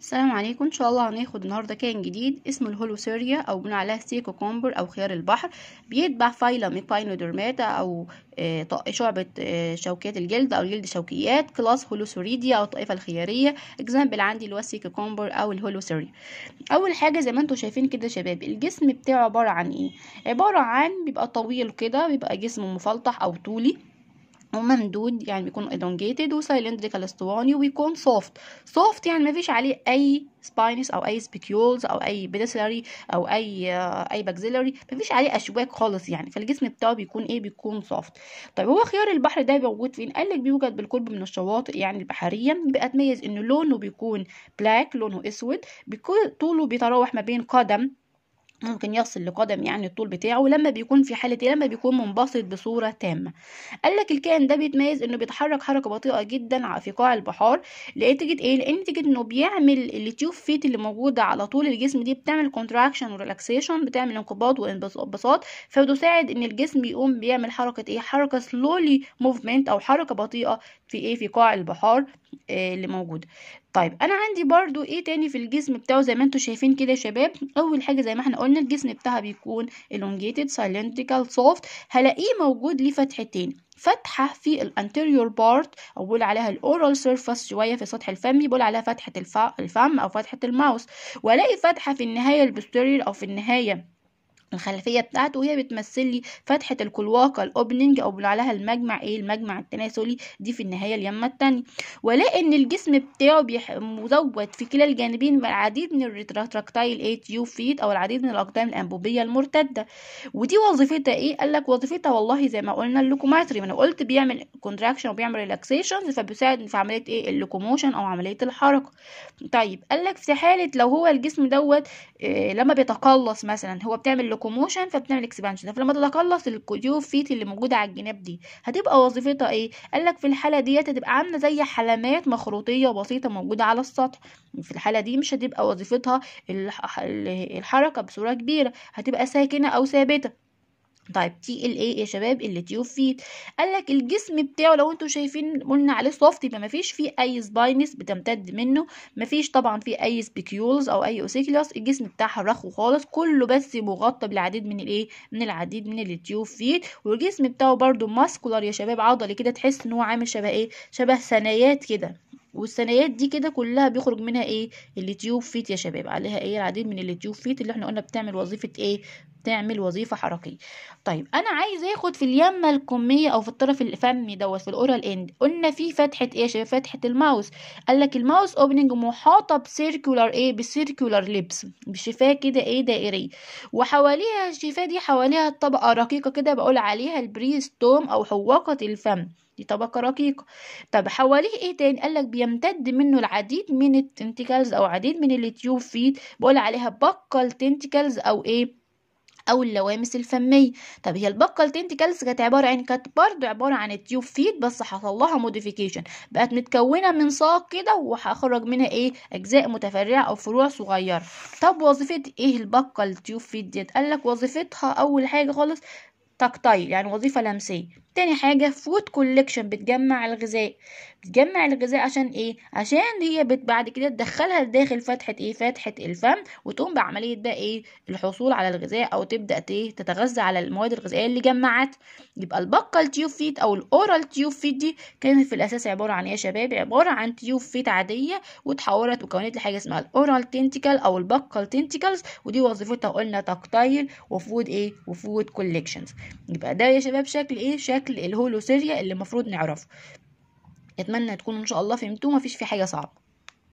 السلام عليكم ان شاء الله هناخد النهارده كائن جديد اسمه الهولوسيريا او بنقول عليها سيكو كومبر او خيار البحر بيتبع فايلم ايباينوديرماتا او آه، شعبة آه، شوكيات الجلد او جلد شوكيات كلاس هولوسوريديا او الطائفة الخيارية اكزامبل عندي اللي هو سيكو كومبر او الهولوسيريا اول حاجة زي ما انتم شايفين كده شباب الجسم بتاعه عبارة عن ايه عبارة عن بيبقى طويل كده بيبقى جسم مفلطح او طولي وممدود يعني بيكون elongated وسايلندريكال اسطواني وبيكون soft soft يعني ما فيش عليه اي سباينس او اي سبيكيولز او اي بيدسلري او اي آه اي باكزيلري ما فيش عليه اشواك خالص يعني فالجسم بتاعه بيكون ايه بيكون soft طيب هو خيار البحر ده موجود فين قال لك بيوجد بالقرب من الشواطئ يعني البحريه بيتميز انه لونه بيكون بلاك لونه اسود بيكون طوله بيتراوح ما بين قدم ممكن يصل لقدم يعني الطول بتاعه لما بيكون في حالة إيه؟ لما بيكون منبسط بصورة تامة قال لك الكائن ده بيتميز انه بيتحرك حركة بطيئة جدا في قاع البحار لنتيجة ايه لنتيجة انه بيعمل التيوب فيت اللي موجودة على طول الجسم دي بتعمل كونتراكشن وريلاكسيشن بتعمل انقباض وانبساط فبتساعد ان الجسم يقوم بيعمل حركة ايه حركة سلولي موفمنت او حركة بطيئة في ايه في قاع البحار إيه اللي موجودة طيب انا عندي برضو ايه تاني في الجسم بتاعه زي ما انتم شايفين كده يا شباب اول حاجه زي ما احنا قلنا الجسم بتاعها بيكون elongated cylindrical soft هلاقيه موجود ليه فتحتين فتحة في الانتيريور بارت أو بقول عليها الأورال سيرفس شوية في سطح الفم بقول عليها فتحة الفم أو فتحة الماوس وألاقي فتحة في النهاية البوستيريور أو في النهاية الخلفية بتاعته وهي بتمثل لي فتحة الكلواكة الاوبننج او بنقول عليها المجمع ايه المجمع التناسلي دي في النهاية اليمة التانية ولاقي ان الجسم بتاعه مزود في كلا الجانبين بالعديد من الريتراتراكتايل ايه تيوب فيد او العديد من الاقدام الانبوبية المرتدة ودي وظيفتها ايه قال لك وظيفتها والله زي ما قلنا اللوكوماتري ما انا قلت بيعمل كونتراكشن وبيعمل ريلاكسيشن فبيساعد في عملية ايه اللوكوموشن او عملية الحركة طيب قال لك في حالة لو هو الجسم دوت إيه لما بيتقلص مثلا هو بتعمل لوكوموشن فبتعمل اكسبانشن فلما تتقلص الكيوب فيت اللي موجوده على الجناب دي هتبقى وظيفتها ايه قال لك في الحاله ديت هتبقى عامله زي حلمات مخروطيه بسيطه موجوده على السطح في الحاله دي مش هتبقى وظيفتها الحركه بصوره كبيره هتبقى ساكنه او ثابته طيب تي ال ايه يا شباب اللي تيوب فيت قال لك الجسم بتاعه لو انتم شايفين قلنا عليه سوفت يبقى مفيش فيه اي سباينس بتمتد منه مفيش طبعا فيه اي سبيكيولز او اي اوسيكلوس الجسم بتاعها رخو خالص كله بس مغطى بالعديد من الايه من العديد من التيوب فيت والجسم بتاعه برده ماسكولار يا شباب عضلي كده تحس ان هو عامل شبه ايه شبه ثنايات كده والثنايات دي كده كلها بيخرج منها ايه التيوب فيت يا شباب عليها ايه العديد من التيوب فيت اللي احنا قلنا بتعمل وظيفه ايه بتعمل وظيفه حركيه طيب انا عايز اخد في اليمه الكميه او في الطرف الفمي دوت في الاورال اند قلنا في فتحه ايه يا شباب فتحه الماوس قال لك الماوس اوبننج محاطه بسيركولار ايه بسيركولار ليبس بشفاه كده ايه دائريه وحواليها الشفاه دي حواليها طبقه رقيقه كده بقول عليها البريستوم او حواقه الفم دي طبقة رقيقة طب حواليه ايه تاني قالك بيمتد منه العديد من التنتيكلز او عديد من التيوب فيد بقول عليها بقل تنتيكلز او ايه او اللوامس الفميه طب هي البقل تنتيكلز كانت عباره عن يعني كانت برضو عباره عن التيوب فيد بس حصل لها موديفيكيشن بقت متكونه من ساق كده وهخرج منها ايه اجزاء متفرعه او فروع صغيره طب وظيفه ايه البقل تيوب فيد ديت قالك وظيفتها اول حاجه خالص تكتيل يعني وظيفه لمسيه تاني حاجة فود كولكشن بتجمع الغذاء بتجمع الغذاء عشان ايه عشان هي بت بعد كده تدخلها داخل فتحة ايه فتحة الفم وتقوم بعملية بقى ايه الحصول على الغذاء او تبدأ ايه تتغذى على المواد الغذائية اللي جمعت يبقى البقال تيوب فيت او الاورال تيوب فيت دي كانت في الاساس عبارة عن ايه يا شباب عبارة عن تيوب فيت عادية وتحولت وكونت لحاجة اسمها الاورال تنتيكل او البقال تنتيكلز ودي وظيفتها قلنا تقطيل وفود ايه وفود كولكشنز يبقى ده يا شباب شكل ايه شكل شكل الهولوسيريا اللي المفروض نعرفه اتمنى تكونوا ان شاء الله فهمتوه مفيش في حاجه صعبه